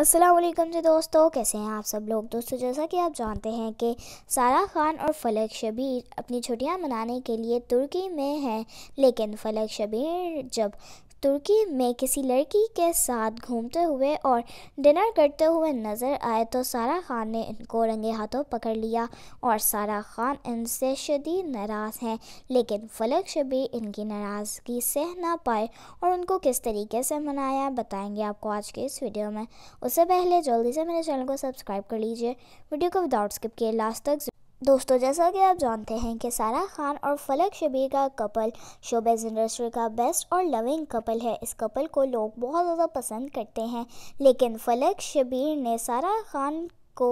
असलम जी दोस्तों कैसे हैं आप सब लोग दोस्तों जैसा कि आप जानते हैं कि सारा खान और फलक शबीर अपनी छुट्टियां मनाने के लिए तुर्की में हैं लेकिन फलक शबीर जब तुर्की में किसी लड़की के साथ घूमते हुए और डिनर करते हुए नज़र आए तो सारा खान ने इनको रंगे हाथों पकड़ लिया और सारा खान इनसे शदीद नाराज़ हैं लेकिन फलक शबीर इनकी नाराज़गी सह ना पाए और उनको किस तरीके से मनाया बताएंगे आपको आज के इस वीडियो में उससे पहले जल्दी से मेरे चैनल को सब्सक्राइब कर लीजिए वीडियो को विदाउट स्किप किए लास्ट तक दोस्तों जैसा कि आप जानते हैं कि सारा खान और फलक शबीर का कपल शोबेज इंडस्ट्री का बेस्ट और लविंग कपल है इस कपल को लोग बहुत ज़्यादा पसंद करते हैं लेकिन फलक शबीर ने सारा खान को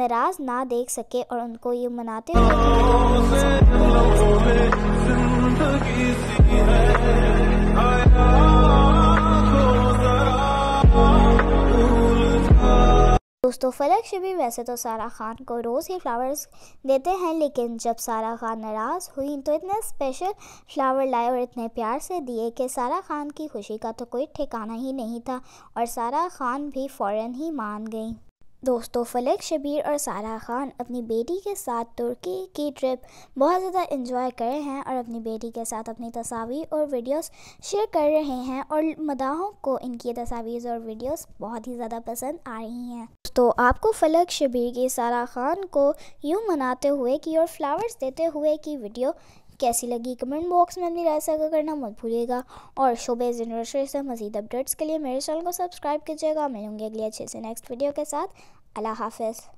नाराज ना देख सके और उनको ये मनाते हुए दोस्तों फलक फलकशुबी वैसे तो सारा खान को रोज़ ही फ्लावर्स देते हैं लेकिन जब सारा खान नाराज़ हुई तो इतने स्पेशल फ्लावर लाए और इतने प्यार से दिए कि सारा खान की खुशी का तो कोई ठिकाना ही नहीं था और सारा खान भी फ़ौरन ही मान गई दोस्तों फलक शबीर और सारा खान अपनी बेटी के साथ तुर्की की ट्रिप बहुत ज़्यादा इंजॉय कर रहे हैं और अपनी बेटी के साथ अपनी तस्वीर और वीडियोस शेयर कर रहे हैं और मदाहों को इनकी तस्वीर और वीडियोस बहुत ही ज़्यादा पसंद आ रही हैं तो आपको फलक शबीर की सारा खान को यूँ मनाते हुए की और फ्लावर्स देते हुए की वीडियो कैसी लगी कमेंट बॉक्स में अपनी राय साझा करना मत भूलिएगा और शोबे इंडस्ट्री से मजीद अपडेट्स के लिए मेरे चैनल को सब्सक्राइब कीजिएगा मिलूंगी अगले अच्छे से नेक्स्ट वीडियो के साथ अल्लाह हाफिज़